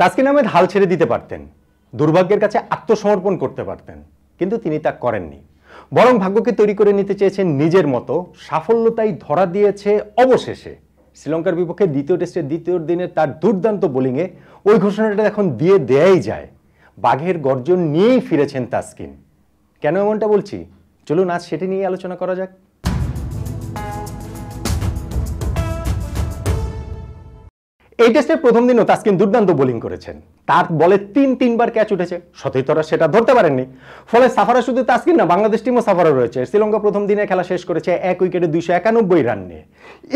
তাস্কিন আহমেদ হাল ছেড়ে দিতে পারতেন দুর্ভাগ্যের কাছে আত্মসমর্পণ করতে পারতেন কিন্তু তিনি তা করেননি বরং ভাগ্যকে তৈরি করে নিতে চেয়েছেন নিজের মতো সাফল্য তাই ধরা দিয়েছে অবশেষে শ্রীলঙ্কার বিপক্ষে দ্বিতীয় টেস্টের দ্বিতীয় দিনের তার দুর্দান্ত বোলিংয়ে ওই ঘোষণাটা এখন দিয়ে দেয়াই যায় বাঘের গর্জন নিয়েই ফিরেছেন তাস্কিন কেন এমনটা বলছি চলুন আজ সেটি নিয়ে আলোচনা করা যাক এই টেস্টের প্রথম দিনও তাসকিন দুর্দান্ত বোলিং করেছেন তার বলে তিন তিনবার ক্যাচ উঠেছে সত্যি তোরা সেটা ধরতে পারেননি ফলে সাফারা শুধু তাসকিন না বাংলাদেশ টিমও সাফারা রয়েছে শ্রীলঙ্কা প্রথম দিনে খেলা শেষ করেছে এক উইকেটে দুইশো একানব্বই রান নিয়ে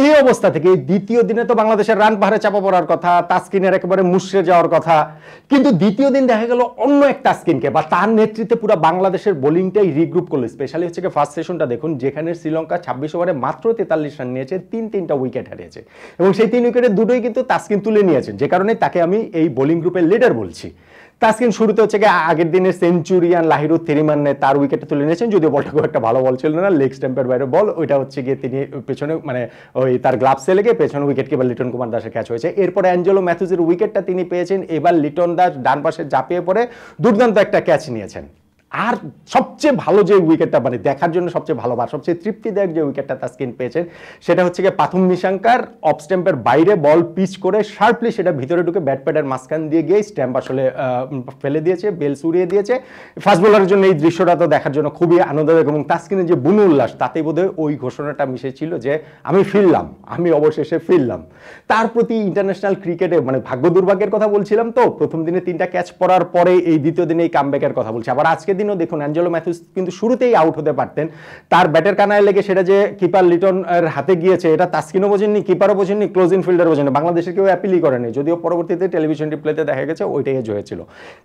এই অবস্থা থেকে দ্বিতীয় দিনে তো বাংলাদেশের রান পাহাড়ে চাপা পড়ার কথা তাসকিনের একেবারে মুশড়ে যাওয়ার কথা কিন্তু দ্বিতীয় দিন দেখা গেল অন্য এক তাসকিনকে বা তার নেতৃত্বে পুরো বাংলাদেশের বোলিংটাই রিগ্রুপ করলো স্পেশালি হচ্ছে ফার্স্ট সেশনটা দেখুন যেখানে শ্রীলঙ্কা ছাব্বিশ ওভারে মাত্র তেতাল্লিশ রান নিয়েছে তিন তিনটা উইকেট হারিয়েছে এবং সেই তিন উইকেটে দুটোই কিন্তু তাসকিন তাসকিন তুলে নিয়েছেন যে কারণে তাকে আমি এই বোলিং গ্রুপের লিডার বলছি তাসকিন শুরুতে হচ্ছে গিয়ে আগের দিনের সেঞ্চুরিয়ান লাহিরুদ নে তার উইকেটে তুলে নিয়েছেন যদিও বলটা খুব একটা ভালো বল ছিল না লেগ স্ট্যাম্পের বাইরে বল ওইটা হচ্ছে গিয়ে তিনি পেছনে মানে ওই তার গ্লাভসে লেগে পেছনে উইকেট কিপার লিটন কুমার দাসের ক্যাচ হয়েছে এরপরে অ্যাঞ্জেলো ম্যাথুজের উইকেটটা তিনি পেয়েছেন এবার লিটন দাস ডান পাশে ঝাঁপিয়ে পড়ে দুর্দান্ত একটা ক্যাচ নিয়েছেন আর সবচেয়ে ভালো যে উইকেটটা মানে দেখার জন্য সবচেয়ে ভালো বা সবচেয়ে তৃপ্তিদায়ক যে উইকেটটা তাসকিন পেয়েছেন সেটা হচ্ছে গিয়ে প্রাথম নিশাঙ্কার অফ স্ট্যাম্পের বাইরে বল পিচ করে শার্পলি সেটা ভিতরে ঢুকে ব্যাট প্যাডের মাঝখান দিয়ে গিয়ে স্ট্যাম্প আসলে ফেলে দিয়েছে বেল সুরিয়ে দিয়েছে ফাস্ট বোলারের জন্য এই দৃশ্যটা তো দেখার জন্য খুবই আনন্দদায়ক এবং তাস্কিনের যে বুনু উল্লাস তাতে বোধহয় ওই ঘোষণাটা মিশেছিল যে আমি ফিরলাম আমি অবশেষে ফিরলাম তার প্রতি ইন্টারন্যাশনাল ক্রিকেটে মানে ভাগ্য দুর্ভাগ্যের কথা বলছিলাম তো প্রথম দিনে তিনটা ক্যাচ পড়ার পরে এই দ্বিতীয় দিনে এই কামব্যাকের কথা বলছি আবার আজকে দিন দিনও দেখুন অ্যাঞ্জেলো ম্যাথিউস কিন্তু শুরুতেই আউট হতে পারতেন তার ব্যাটের কানায় লেগে সেটা যে কিপার লিটন হাতে গিয়েছে এটা তাস্কিনও বোঝেননি কিপারও বোঝেননি ক্লোজ ফিল্ডার বোঝেননি বাংলাদেশের কেউ অ্যাপিলই করেনি যদিও পরবর্তীতে টেলিভিশন ডিপ্লেতে দেখা গেছে ওইটাই এজ হয়েছিল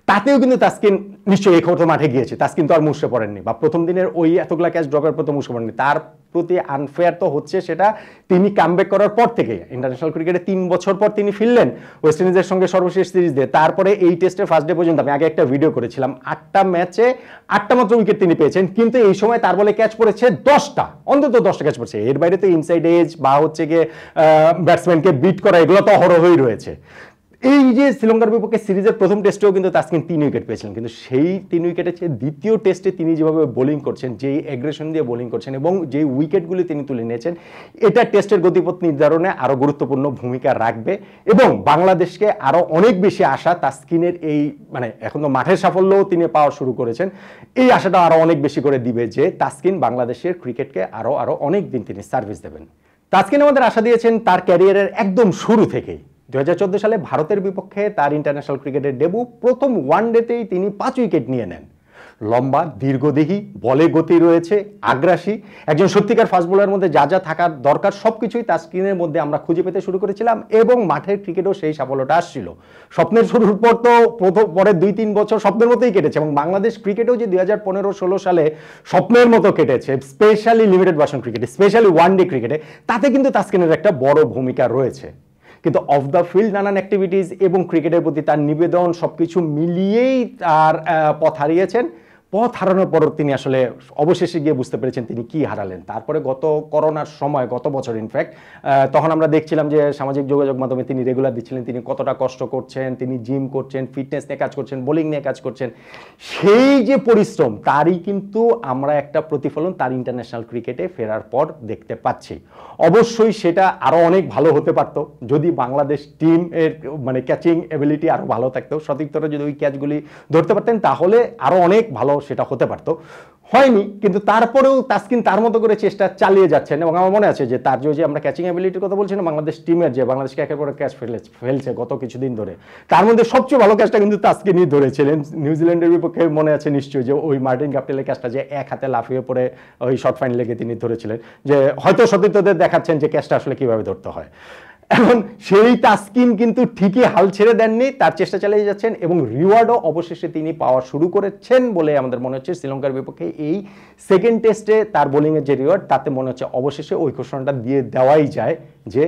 তাতেও কিন্তু তাস্কিন নিশ্চয়ই এই মাঠে গিয়েছে তাস্কিন তো আর মুসে পড়েননি বা প্রথম দিনের ওই এতগুলা ক্যাচ ড্রপের প্রথম মুসে পড়েননি তার প্রতি আনফেয়ার তো হচ্ছে সেটা তিনি কামব্যাক করার পর থেকে ইন্টারন্যাশনাল ক্রিকেটে তিন বছর পর তিনি ফিরলেন ওয়েস্ট ইন্ডিজের সঙ্গে সর্বশেষ সিরিজ দিয়ে তারপরে এই টেস্টের ফার্স্ট ডে পর্যন্ত আমি আগে একটা ভিডিও করেছিলাম আটটা ম্যাচে আটটা মাত্র উইকেট তিনি পেয়েছেন কিন্তু এই সময় তার বলে ক্যাচ পড়েছে দশটা অন্তত দশটা ক্যাচ পড়েছে এর বাইরে তো ইনসাইড এজ বা হচ্ছে গিয়ে ব্যাটসম্যানকে বিট করা এগুলো তো হরহই রয়েছে এই যে শ্রীলঙ্কার বিপক্ষে সিরিজের প্রথম টেস্টেও কিন্তু তাস্কিন তিন উইকেট পেয়েছিলেন কিন্তু সেই তিন উইকেটের চেয়ে দ্বিতীয় টেস্টে তিনি যেভাবে বোলিং করছেন যেই অ্যাগ্রেশন দিয়ে বোলিং করছেন এবং যেই উইকেটগুলি তিনি তুলে নিয়েছেন এটা টেস্টের গতিপথ নির্ধারণে আরও গুরুত্বপূর্ণ ভূমিকা রাখবে এবং বাংলাদেশকে আরও অনেক বেশি আশা তাস্কিনের এই মানে এখন তো মাঠের সাফল্যও তিনি পাওয়া শুরু করেছেন এই আশাটা আরও অনেক বেশি করে দিবে যে তাস্কিন বাংলাদেশের ক্রিকেটকে আরও আরও অনেক দিন তিনি সার্ভিস দেবেন তাস্কিন আমাদের আশা দিয়েছেন তার ক্যারিয়ারের একদম শুরু থেকেই দু সালে ভারতের বিপক্ষে তার ইন্টারন্যাশনাল ক্রিকেটের ডেবু প্রথম ওয়ানডেতেই তিনি পাঁচ উইকেট নিয়ে নেন লম্বা দীর্ঘদেহী বলে গতি রয়েছে আগ্রাসী একজন সত্যিকার ফাস্ট বোলার মধ্যে যা যা থাকার দরকার সব কিছুই তার স্ক্রিনের মধ্যে আমরা খুঁজে পেতে শুরু করেছিলাম এবং মাঠের ক্রিকেটও সেই সাফল্যটা আসছিল স্বপ্নের শুরুর পর তো প্রথম পরের দুই তিন বছর স্বপ্নের মতোই কেটেছে এবং বাংলাদেশ ক্রিকেটও যে দুই হাজার পনেরো ষোলো সালে স্বপ্নের মতো কেটেছে স্পেশালি লিমিটেড বাসন ক্রিকেটে স্পেশালি ওয়ান ডে ক্রিকেটে তাতে কিন্তু তাসকিনের একটা বড় ভূমিকা রয়েছে কিন্তু অফ দ্য ফিল্ড নানান অ্যাক্টিভিটিস এবং ক্রিকেটের প্রতি তার নিবেদন সব কিছু মিলিয়েই তার পথ হারিয়েছেন পথ হারানোর পর তিনি আসলে অবশেষে গিয়ে বুঝতে পেরেছেন তিনি কি হারালেন তারপরে গত করোনার সময় গত বছর ইনফ্যাক্ট তখন আমরা দেখছিলাম যে সামাজিক যোগাযোগ মাধ্যমে তিনি রেগুলার দিচ্ছিলেন তিনি কতটা কষ্ট করছেন তিনি জিম করছেন ফিটনেস নিয়ে কাজ করছেন বোলিং নিয়ে কাজ করছেন সেই যে পরিশ্রম তারই কিন্তু আমরা একটা প্রতিফলন তার ইন্টারন্যাশনাল ক্রিকেটে ফেরার পর দেখতে পাচ্ছি অবশ্যই সেটা আরও অনেক ভালো হতে পারত যদি বাংলাদেশ টিম এর মানে ক্যাচিং এবিলিটি আরও ভালো থাকতো সতীর্থরা যদি ওই ক্যাচগুলি ধরতে পারতেন তাহলে আরও অনেক ভালো সেটা হতে পারতো হয়নি কিন্তু তারপরেও তাস্কিন তার মতো করে চেষ্টা চালিয়ে যাচ্ছেন এবং আমার মনে আছে যে তার যে আমরা ক্যাচিং অ্যাবিলিটির কথা বলছি না বাংলাদেশ টিমের যে বাংলাদেশকে একের পর ক্যাচ ফেলে ফেলছে গত কিছুদিন ধরে তার মধ্যে সবচেয়ে ভালো ক্যাচটা কিন্তু তাস্কিনই ধরেছিলেন নিউজিল্যান্ডের বিপক্ষে মনে আছে নিশ্চয়ই যে ওই মার্টিন ক্যাপ্টেলের ক্যাচটা যে এক হাতে লাফিয়ে পড়ে ওই শর্ট ফাইন লেগে তিনি ধরেছিলেন যে হয়তো সতীর্থদের দেখাচ্ছেন যে ক্যাচটা আসলে কীভাবে ধরতে হয় এখন সেই তাস্কিন কিন্তু ঠিকই হাল ছেড়ে দেননি তার চেষ্টা চালিয়ে যাচ্ছেন এবং রিওয়ার্ডও অবশেষে তিনি পাওয়া শুরু করেছেন বলে আমাদের মনে হচ্ছে শ্রীলঙ্কার বিপক্ষে এই সেকেন্ড টেস্টে তার বোলিংয়ের যে রিওয়ার্ড তাতে মনে হচ্ছে অবশেষে ওই ঘোষণাটা দিয়ে দেওয়াই যায় যে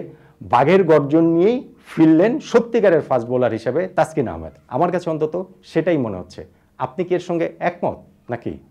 বাঘের গর্জন নিয়েই ফিরলেন সত্যিকারের ফাস্ট বোলার হিসেবে তাস্কিন আহমেদ আমার কাছে অন্তত সেটাই মনে হচ্ছে আপনি কি এর সঙ্গে একমত নাকি